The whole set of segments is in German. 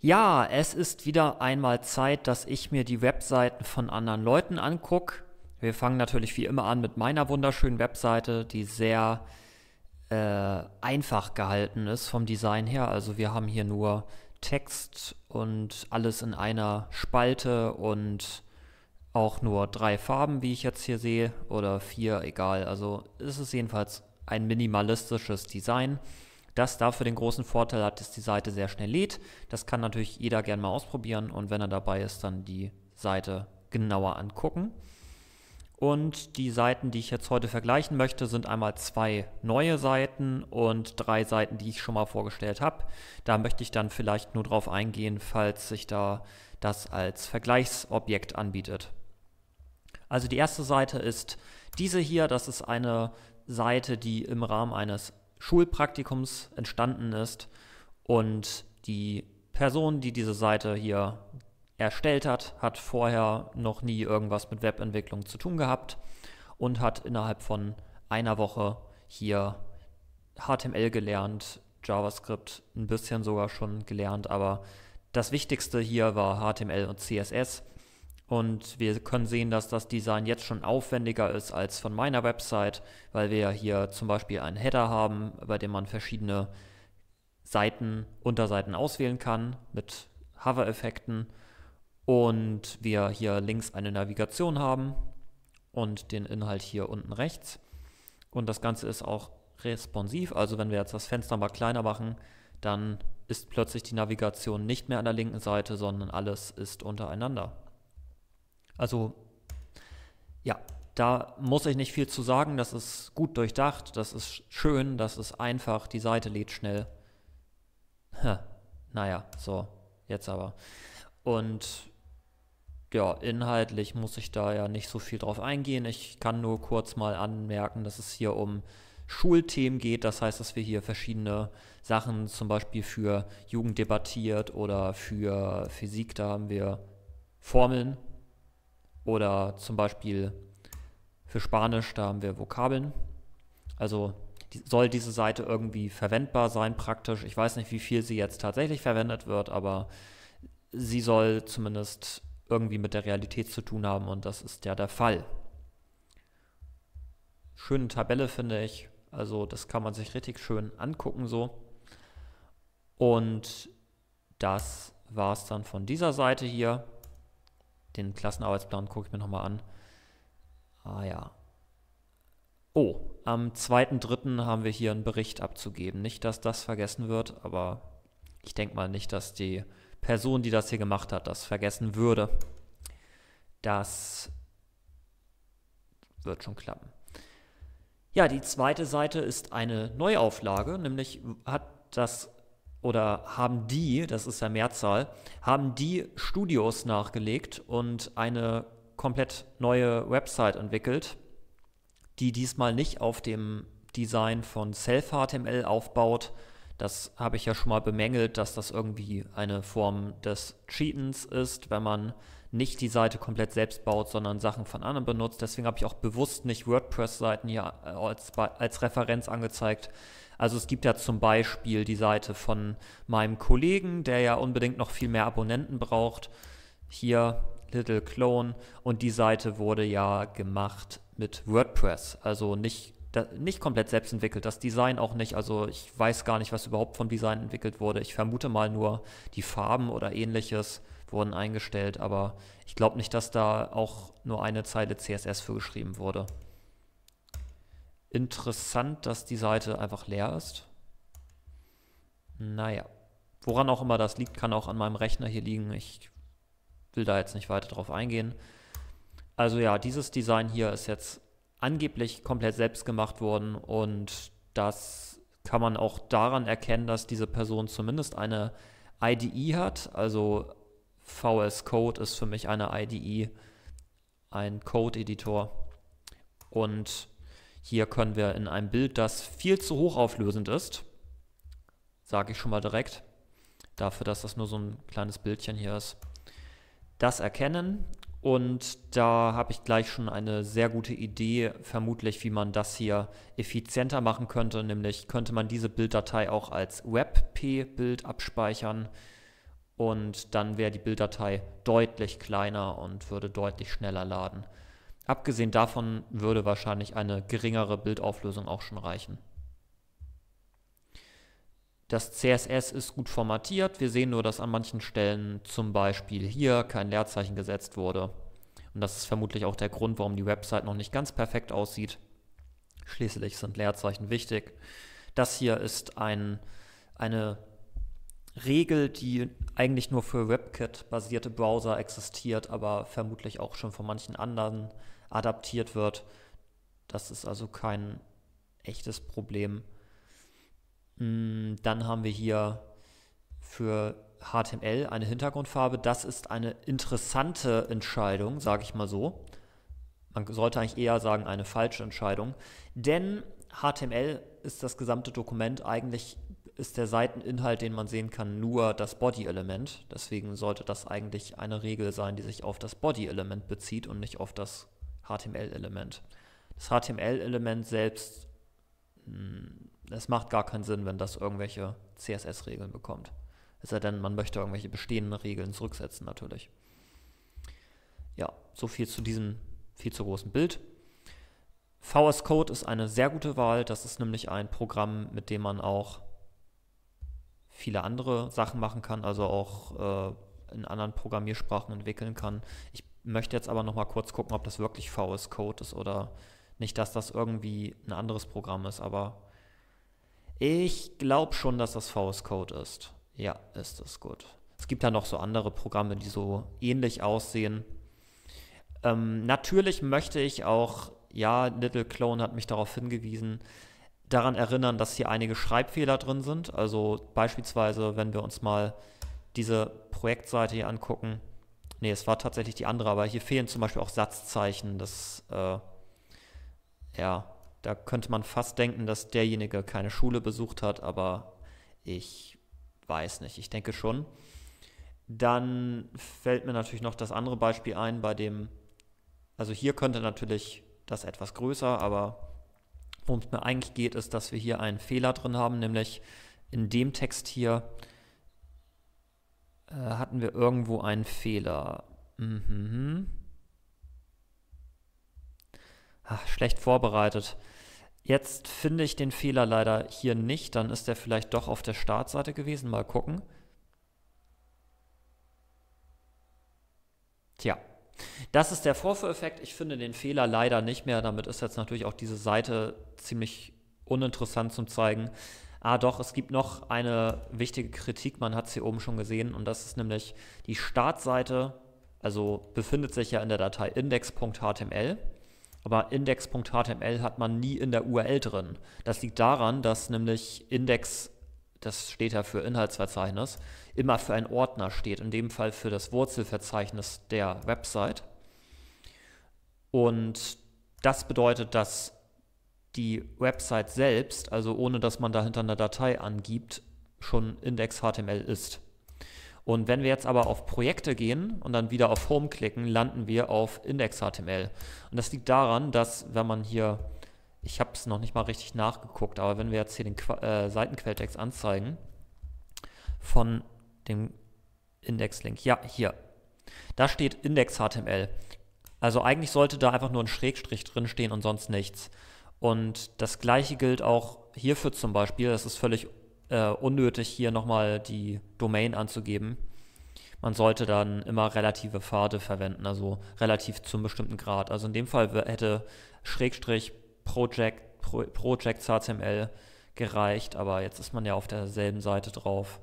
Ja, es ist wieder einmal Zeit, dass ich mir die Webseiten von anderen Leuten angucke. Wir fangen natürlich wie immer an mit meiner wunderschönen Webseite, die sehr äh, einfach gehalten ist vom Design her. Also wir haben hier nur Text und alles in einer Spalte und auch nur drei Farben, wie ich jetzt hier sehe, oder vier, egal. Also es ist jedenfalls ein minimalistisches Design das dafür den großen Vorteil hat, dass die Seite sehr schnell lädt. Das kann natürlich jeder gerne mal ausprobieren und wenn er dabei ist, dann die Seite genauer angucken. Und die Seiten, die ich jetzt heute vergleichen möchte, sind einmal zwei neue Seiten und drei Seiten, die ich schon mal vorgestellt habe. Da möchte ich dann vielleicht nur drauf eingehen, falls sich da das als Vergleichsobjekt anbietet. Also die erste Seite ist diese hier. Das ist eine Seite, die im Rahmen eines Schulpraktikums entstanden ist und die Person, die diese Seite hier erstellt hat, hat vorher noch nie irgendwas mit Webentwicklung zu tun gehabt und hat innerhalb von einer Woche hier HTML gelernt, JavaScript ein bisschen sogar schon gelernt, aber das Wichtigste hier war HTML und CSS und wir können sehen, dass das Design jetzt schon aufwendiger ist als von meiner Website, weil wir hier zum Beispiel einen Header haben, bei dem man verschiedene Seiten, Unterseiten auswählen kann mit Hover-Effekten. Und wir hier links eine Navigation haben und den Inhalt hier unten rechts. Und das Ganze ist auch responsiv, also wenn wir jetzt das Fenster mal kleiner machen, dann ist plötzlich die Navigation nicht mehr an der linken Seite, sondern alles ist untereinander. Also ja, da muss ich nicht viel zu sagen. Das ist gut durchdacht, das ist schön, das ist einfach, die Seite lädt schnell. Ha, naja, so, jetzt aber. Und ja, inhaltlich muss ich da ja nicht so viel drauf eingehen. Ich kann nur kurz mal anmerken, dass es hier um Schulthemen geht. Das heißt, dass wir hier verschiedene Sachen, zum Beispiel für Jugend debattiert oder für Physik, da haben wir Formeln oder zum Beispiel für Spanisch, da haben wir Vokabeln. Also die, soll diese Seite irgendwie verwendbar sein praktisch. Ich weiß nicht, wie viel sie jetzt tatsächlich verwendet wird, aber sie soll zumindest irgendwie mit der Realität zu tun haben und das ist ja der Fall. Schöne Tabelle finde ich. Also das kann man sich richtig schön angucken so. Und das war es dann von dieser Seite hier den Klassenarbeitsplan gucke ich mir nochmal an. Ah ja. Oh, am 2.3. haben wir hier einen Bericht abzugeben. Nicht, dass das vergessen wird, aber ich denke mal nicht, dass die Person, die das hier gemacht hat, das vergessen würde. Das wird schon klappen. Ja, die zweite Seite ist eine Neuauflage, nämlich hat das oder haben die, das ist ja Mehrzahl, haben die Studios nachgelegt und eine komplett neue Website entwickelt, die diesmal nicht auf dem Design von Self-HTML aufbaut. Das habe ich ja schon mal bemängelt, dass das irgendwie eine Form des Cheatens ist, wenn man nicht die Seite komplett selbst baut, sondern Sachen von anderen benutzt. Deswegen habe ich auch bewusst nicht WordPress-Seiten hier als, als Referenz angezeigt. Also es gibt ja zum Beispiel die Seite von meinem Kollegen, der ja unbedingt noch viel mehr Abonnenten braucht. Hier Little Clone und die Seite wurde ja gemacht mit WordPress, also nicht nicht komplett selbst entwickelt, das Design auch nicht, also ich weiß gar nicht, was überhaupt vom Design entwickelt wurde. Ich vermute mal nur die Farben oder ähnliches wurden eingestellt, aber ich glaube nicht, dass da auch nur eine Zeile CSS für geschrieben wurde. Interessant, dass die Seite einfach leer ist. Naja, woran auch immer das liegt, kann auch an meinem Rechner hier liegen. Ich will da jetzt nicht weiter drauf eingehen. Also ja, dieses Design hier ist jetzt angeblich komplett selbst gemacht worden und das kann man auch daran erkennen, dass diese Person zumindest eine IDE hat, also VS Code ist für mich eine IDE, ein Code-Editor. Und hier können wir in einem Bild, das viel zu hochauflösend ist, sage ich schon mal direkt, dafür, dass das nur so ein kleines Bildchen hier ist, das erkennen. Und da habe ich gleich schon eine sehr gute Idee, vermutlich, wie man das hier effizienter machen könnte. Nämlich könnte man diese Bilddatei auch als WebP-Bild abspeichern und dann wäre die Bilddatei deutlich kleiner und würde deutlich schneller laden. Abgesehen davon würde wahrscheinlich eine geringere Bildauflösung auch schon reichen. Das CSS ist gut formatiert. Wir sehen nur, dass an manchen Stellen zum Beispiel hier kein Leerzeichen gesetzt wurde. Und das ist vermutlich auch der Grund, warum die Website noch nicht ganz perfekt aussieht. Schließlich sind Leerzeichen wichtig. Das hier ist ein, eine Regel, die eigentlich nur für WebKit-basierte Browser existiert, aber vermutlich auch schon von manchen anderen adaptiert wird. Das ist also kein echtes Problem. Mm, dann haben wir hier für HTML eine Hintergrundfarbe. Das ist eine interessante Entscheidung, sage ich mal so. Man sollte eigentlich eher sagen, eine falsche Entscheidung. Denn HTML ist das gesamte Dokument eigentlich ist der Seiteninhalt, den man sehen kann, nur das Body-Element. Deswegen sollte das eigentlich eine Regel sein, die sich auf das Body-Element bezieht und nicht auf das HTML-Element. Das HTML-Element selbst, hm, es macht gar keinen Sinn, wenn das irgendwelche CSS-Regeln bekommt. Es sei denn, man möchte irgendwelche bestehenden Regeln zurücksetzen natürlich. Ja, so viel zu diesem viel zu großen Bild. VS Code ist eine sehr gute Wahl. Das ist nämlich ein Programm, mit dem man auch viele andere Sachen machen kann, also auch äh, in anderen Programmiersprachen entwickeln kann. Ich möchte jetzt aber nochmal kurz gucken, ob das wirklich VS Code ist oder nicht, dass das irgendwie ein anderes Programm ist, aber ich glaube schon, dass das VS Code ist. Ja, ist es gut. Es gibt ja noch so andere Programme, die so ähnlich aussehen. Ähm, natürlich möchte ich auch, ja, Little Clone hat mich darauf hingewiesen, daran erinnern, dass hier einige Schreibfehler drin sind. Also beispielsweise, wenn wir uns mal diese Projektseite hier angucken. Ne, es war tatsächlich die andere, aber hier fehlen zum Beispiel auch Satzzeichen. Das, äh, ja, da könnte man fast denken, dass derjenige keine Schule besucht hat, aber ich weiß nicht. Ich denke schon. Dann fällt mir natürlich noch das andere Beispiel ein, bei dem, also hier könnte natürlich das etwas größer, aber Worum es mir eigentlich geht, ist, dass wir hier einen Fehler drin haben, nämlich in dem Text hier äh, hatten wir irgendwo einen Fehler. Mhm. Ach, schlecht vorbereitet. Jetzt finde ich den Fehler leider hier nicht, dann ist er vielleicht doch auf der Startseite gewesen. Mal gucken. Tja, das ist der Vorführeffekt. Ich finde den Fehler leider nicht mehr. Damit ist jetzt natürlich auch diese Seite ziemlich uninteressant zum Zeigen. Ah doch, es gibt noch eine wichtige Kritik, man hat es hier oben schon gesehen, und das ist nämlich die Startseite, also befindet sich ja in der Datei index.html, aber index.html hat man nie in der URL drin. Das liegt daran, dass nämlich index.html das steht ja für Inhaltsverzeichnis, immer für einen Ordner steht, in dem Fall für das Wurzelverzeichnis der Website. Und das bedeutet, dass die Website selbst, also ohne dass man dahinter eine Datei angibt, schon index.html ist. Und wenn wir jetzt aber auf Projekte gehen und dann wieder auf Home klicken, landen wir auf index.html. Und das liegt daran, dass wenn man hier ich habe es noch nicht mal richtig nachgeguckt, aber wenn wir jetzt hier den Qu äh, Seitenquelltext anzeigen von dem Index-Link, ja, hier, da steht Index-HTML. Also eigentlich sollte da einfach nur ein Schrägstrich drinstehen und sonst nichts. Und das gleiche gilt auch hierfür zum Beispiel. Es ist völlig äh, unnötig, hier nochmal die Domain anzugeben. Man sollte dann immer relative Pfade verwenden, also relativ zum bestimmten Grad. Also in dem Fall hätte Schrägstrich Project, Pro, Projects HTML gereicht, aber jetzt ist man ja auf derselben Seite drauf.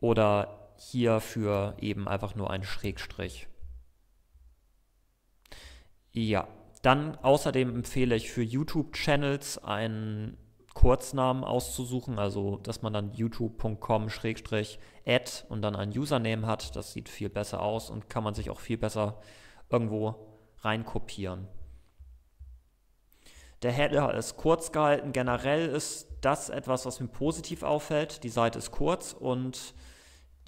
Oder hierfür eben einfach nur ein Schrägstrich. Ja, dann außerdem empfehle ich für YouTube-Channels einen Kurznamen auszusuchen, also dass man dann youtube.com-ad und dann ein Username hat. Das sieht viel besser aus und kann man sich auch viel besser irgendwo reinkopieren. Der Header ist kurz gehalten. Generell ist das etwas, was mir positiv auffällt. Die Seite ist kurz und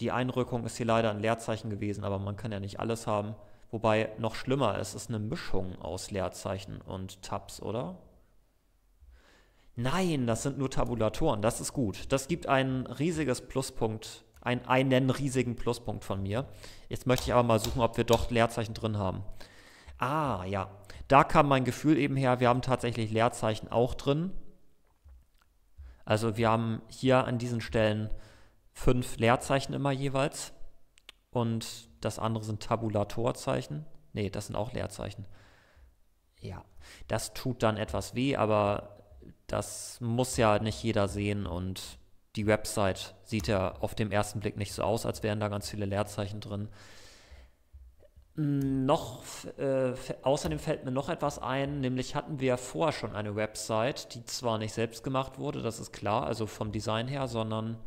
die Einrückung ist hier leider ein Leerzeichen gewesen, aber man kann ja nicht alles haben. Wobei noch schlimmer ist, ist eine Mischung aus Leerzeichen und Tabs, oder? Nein, das sind nur Tabulatoren. Das ist gut. Das gibt ein riesiges Pluspunkt, ein, einen riesigen Pluspunkt von mir. Jetzt möchte ich aber mal suchen, ob wir doch Leerzeichen drin haben. Ah, ja, da kam mein Gefühl eben her, wir haben tatsächlich Leerzeichen auch drin. Also wir haben hier an diesen Stellen fünf Leerzeichen immer jeweils. Und das andere sind Tabulatorzeichen. Nee, das sind auch Leerzeichen. Ja, das tut dann etwas weh, aber das muss ja nicht jeder sehen und die Website sieht ja auf dem ersten Blick nicht so aus, als wären da ganz viele Leerzeichen drin. Noch, äh, außerdem fällt mir noch etwas ein, nämlich hatten wir vorher schon eine Website, die zwar nicht selbst gemacht wurde, das ist klar, also vom Design her, sondern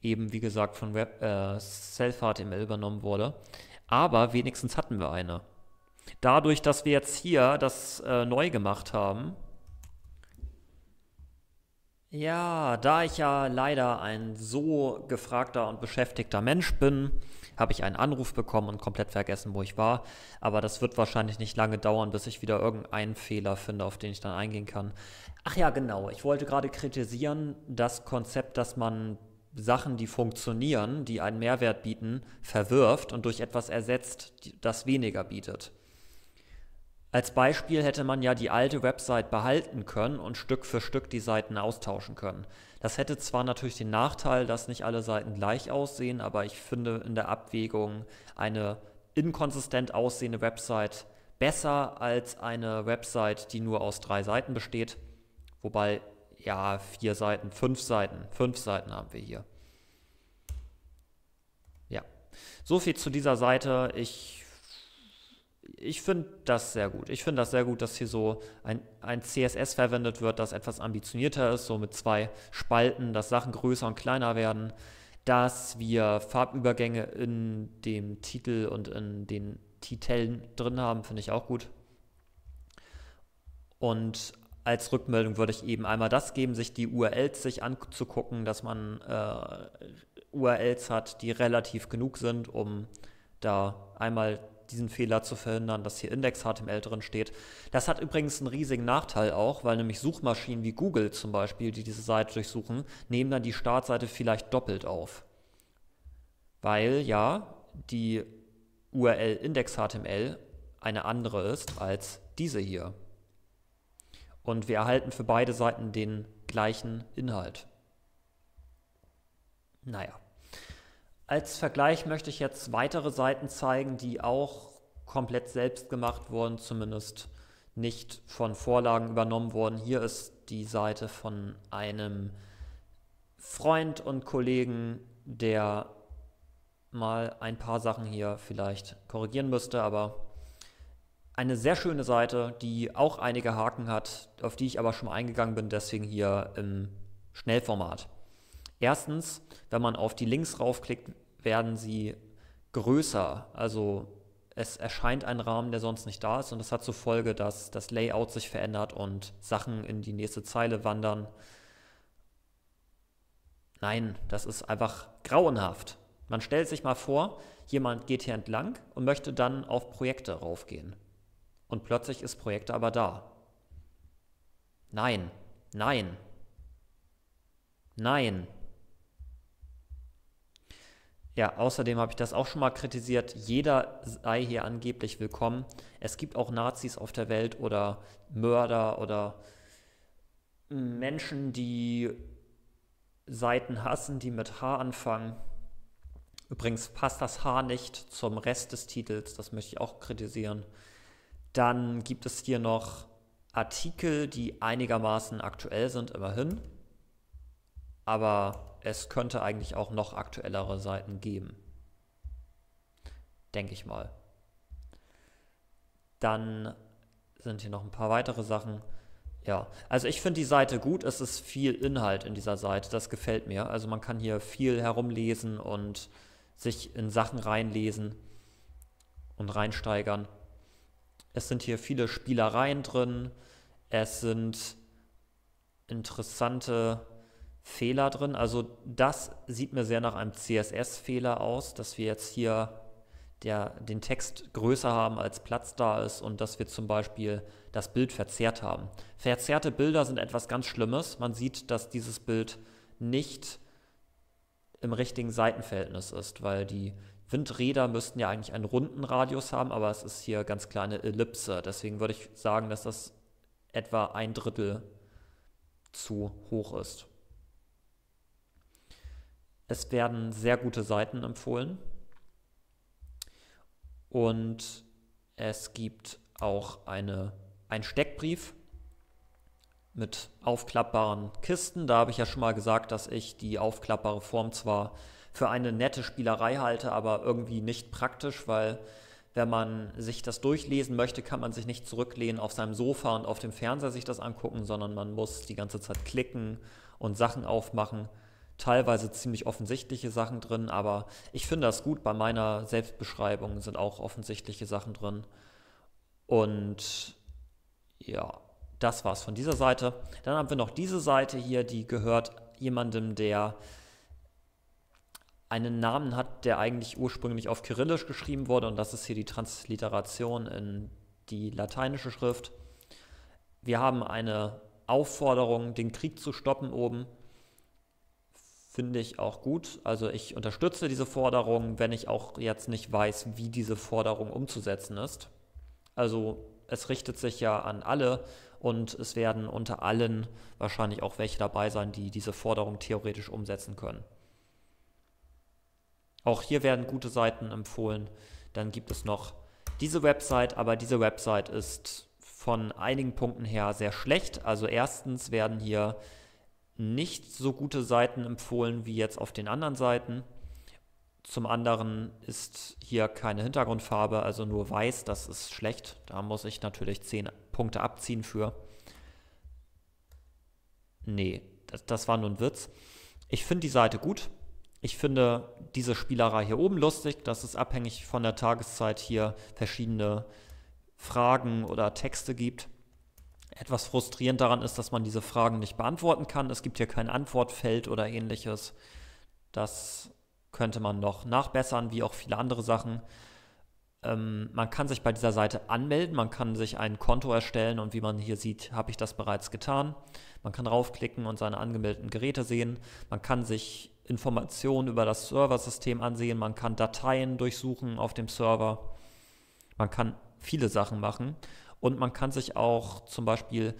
eben, wie gesagt, von Web, äh, Self-HTML übernommen wurde. Aber wenigstens hatten wir eine. Dadurch, dass wir jetzt hier das äh, neu gemacht haben, ja, da ich ja leider ein so gefragter und beschäftigter Mensch bin, habe ich einen Anruf bekommen und komplett vergessen, wo ich war. Aber das wird wahrscheinlich nicht lange dauern, bis ich wieder irgendeinen Fehler finde, auf den ich dann eingehen kann. Ach ja, genau. Ich wollte gerade kritisieren das Konzept, dass man Sachen, die funktionieren, die einen Mehrwert bieten, verwirft und durch etwas ersetzt, das weniger bietet. Als Beispiel hätte man ja die alte Website behalten können und Stück für Stück die Seiten austauschen können. Das hätte zwar natürlich den Nachteil, dass nicht alle Seiten gleich aussehen, aber ich finde in der Abwägung eine inkonsistent aussehende Website besser als eine Website, die nur aus drei Seiten besteht. Wobei, ja, vier Seiten, fünf Seiten, fünf Seiten haben wir hier. Ja, so viel zu dieser Seite. Ich ich finde das sehr gut. Ich finde das sehr gut, dass hier so ein, ein CSS verwendet wird, das etwas ambitionierter ist, so mit zwei Spalten, dass Sachen größer und kleiner werden, dass wir Farbübergänge in dem Titel und in den Titeln drin haben, finde ich auch gut. Und als Rückmeldung würde ich eben einmal das geben, sich die URLs sich anzugucken, dass man äh, URLs hat, die relativ genug sind, um da einmal diesen Fehler zu verhindern, dass hier Index.html drin steht. Das hat übrigens einen riesigen Nachteil auch, weil nämlich Suchmaschinen wie Google zum Beispiel, die diese Seite durchsuchen, nehmen dann die Startseite vielleicht doppelt auf. Weil ja die URL Index.html eine andere ist als diese hier. Und wir erhalten für beide Seiten den gleichen Inhalt. Naja. Als Vergleich möchte ich jetzt weitere Seiten zeigen, die auch komplett selbst gemacht wurden, zumindest nicht von Vorlagen übernommen wurden. Hier ist die Seite von einem Freund und Kollegen, der mal ein paar Sachen hier vielleicht korrigieren müsste, aber eine sehr schöne Seite, die auch einige Haken hat, auf die ich aber schon eingegangen bin, deswegen hier im Schnellformat. Erstens, wenn man auf die Links raufklickt, werden sie größer. Also es erscheint ein Rahmen, der sonst nicht da ist und das hat zur Folge, dass das Layout sich verändert und Sachen in die nächste Zeile wandern. Nein, das ist einfach grauenhaft. Man stellt sich mal vor, jemand geht hier entlang und möchte dann auf Projekte raufgehen. Und plötzlich ist Projekte aber da. Nein, nein, nein. Ja, außerdem habe ich das auch schon mal kritisiert. Jeder sei hier angeblich willkommen. Es gibt auch Nazis auf der Welt oder Mörder oder Menschen, die Seiten hassen, die mit H anfangen. Übrigens passt das H nicht zum Rest des Titels, das möchte ich auch kritisieren. Dann gibt es hier noch Artikel, die einigermaßen aktuell sind, immerhin. Aber es könnte eigentlich auch noch aktuellere Seiten geben. Denke ich mal. Dann sind hier noch ein paar weitere Sachen. Ja, also ich finde die Seite gut. Es ist viel Inhalt in dieser Seite. Das gefällt mir. Also man kann hier viel herumlesen und sich in Sachen reinlesen und reinsteigern. Es sind hier viele Spielereien drin. Es sind interessante Fehler drin. Also das sieht mir sehr nach einem CSS-Fehler aus, dass wir jetzt hier der, den Text größer haben, als Platz da ist und dass wir zum Beispiel das Bild verzerrt haben. Verzerrte Bilder sind etwas ganz Schlimmes. Man sieht, dass dieses Bild nicht im richtigen Seitenverhältnis ist, weil die Windräder müssten ja eigentlich einen runden Radius haben, aber es ist hier ganz kleine Ellipse. Deswegen würde ich sagen, dass das etwa ein Drittel zu hoch ist. Es werden sehr gute Seiten empfohlen. Und es gibt auch eine, einen Steckbrief mit aufklappbaren Kisten. Da habe ich ja schon mal gesagt, dass ich die aufklappbare Form zwar für eine nette Spielerei halte, aber irgendwie nicht praktisch, weil wenn man sich das durchlesen möchte, kann man sich nicht zurücklehnen auf seinem Sofa und auf dem Fernseher sich das angucken, sondern man muss die ganze Zeit klicken und Sachen aufmachen teilweise ziemlich offensichtliche Sachen drin, aber ich finde das gut. Bei meiner Selbstbeschreibung sind auch offensichtliche Sachen drin. Und ja, das war's von dieser Seite. Dann haben wir noch diese Seite hier, die gehört jemandem, der einen Namen hat, der eigentlich ursprünglich auf Kyrillisch geschrieben wurde. Und das ist hier die Transliteration in die lateinische Schrift. Wir haben eine Aufforderung, den Krieg zu stoppen oben finde ich auch gut. Also ich unterstütze diese Forderung, wenn ich auch jetzt nicht weiß, wie diese Forderung umzusetzen ist. Also es richtet sich ja an alle und es werden unter allen wahrscheinlich auch welche dabei sein, die diese Forderung theoretisch umsetzen können. Auch hier werden gute Seiten empfohlen. Dann gibt es noch diese Website, aber diese Website ist von einigen Punkten her sehr schlecht. Also erstens werden hier nicht so gute Seiten empfohlen wie jetzt auf den anderen Seiten. Zum anderen ist hier keine Hintergrundfarbe, also nur weiß, das ist schlecht. Da muss ich natürlich 10 Punkte abziehen für. Nee, das, das war nur ein Witz. Ich finde die Seite gut. Ich finde diese Spielerei hier oben lustig, dass es abhängig von der Tageszeit hier verschiedene Fragen oder Texte gibt etwas frustrierend daran ist, dass man diese Fragen nicht beantworten kann. Es gibt hier kein Antwortfeld oder ähnliches. Das könnte man noch nachbessern, wie auch viele andere Sachen. Ähm, man kann sich bei dieser Seite anmelden, man kann sich ein Konto erstellen und wie man hier sieht, habe ich das bereits getan. Man kann raufklicken und seine angemeldeten Geräte sehen. Man kann sich Informationen über das Serversystem ansehen, man kann Dateien durchsuchen auf dem Server. Man kann viele Sachen machen und man kann sich auch zum Beispiel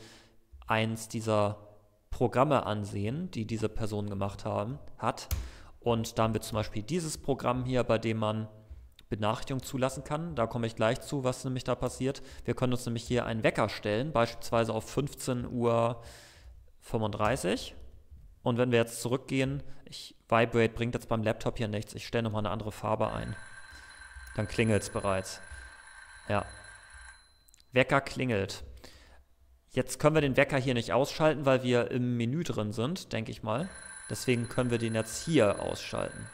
eins dieser Programme ansehen, die diese Person gemacht haben, hat. Und da haben wir zum Beispiel dieses Programm hier, bei dem man Benachrichtigungen zulassen kann. Da komme ich gleich zu, was nämlich da passiert. Wir können uns nämlich hier einen Wecker stellen, beispielsweise auf 15.35 Uhr Und wenn wir jetzt zurückgehen, ich Vibrate bringt jetzt beim Laptop hier nichts. Ich stelle nochmal eine andere Farbe ein. Dann klingelt es bereits. Ja, Wecker klingelt. Jetzt können wir den Wecker hier nicht ausschalten, weil wir im Menü drin sind, denke ich mal. Deswegen können wir den jetzt hier ausschalten.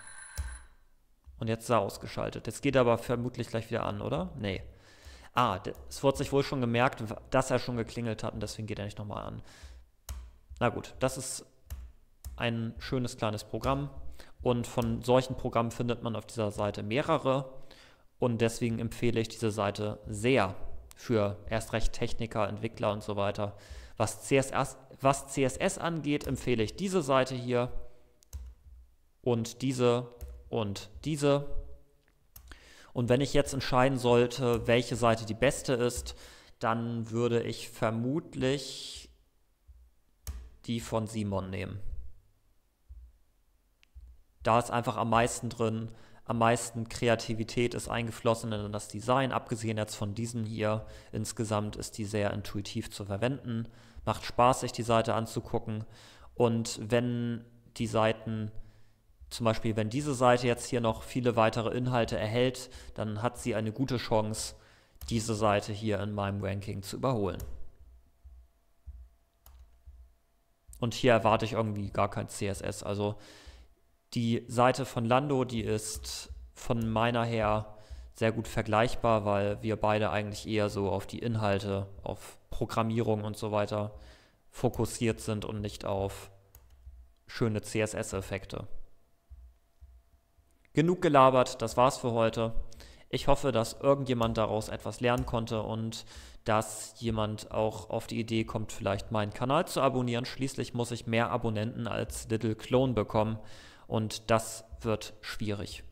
Und jetzt ist er ausgeschaltet. Jetzt geht er aber vermutlich gleich wieder an, oder? Nee. Ah, es wurde sich wohl schon gemerkt, dass er schon geklingelt hat und deswegen geht er nicht nochmal an. Na gut, das ist ein schönes kleines Programm. Und von solchen Programmen findet man auf dieser Seite mehrere. Und deswegen empfehle ich diese Seite sehr für erst recht Techniker, Entwickler und so weiter. Was CSS, was CSS angeht, empfehle ich diese Seite hier und diese und diese. Und wenn ich jetzt entscheiden sollte, welche Seite die beste ist, dann würde ich vermutlich die von Simon nehmen. Da ist einfach am meisten drin am meisten Kreativität ist eingeflossen in das Design. Abgesehen jetzt von diesem hier, insgesamt ist die sehr intuitiv zu verwenden. Macht Spaß, sich die Seite anzugucken. Und wenn die Seiten, zum Beispiel wenn diese Seite jetzt hier noch viele weitere Inhalte erhält, dann hat sie eine gute Chance, diese Seite hier in meinem Ranking zu überholen. Und hier erwarte ich irgendwie gar kein CSS. Also die Seite von Lando, die ist von meiner her sehr gut vergleichbar, weil wir beide eigentlich eher so auf die Inhalte, auf Programmierung und so weiter fokussiert sind und nicht auf schöne CSS-Effekte. Genug gelabert, das war's für heute. Ich hoffe, dass irgendjemand daraus etwas lernen konnte und dass jemand auch auf die Idee kommt, vielleicht meinen Kanal zu abonnieren. Schließlich muss ich mehr Abonnenten als Little Clone bekommen. Und das wird schwierig.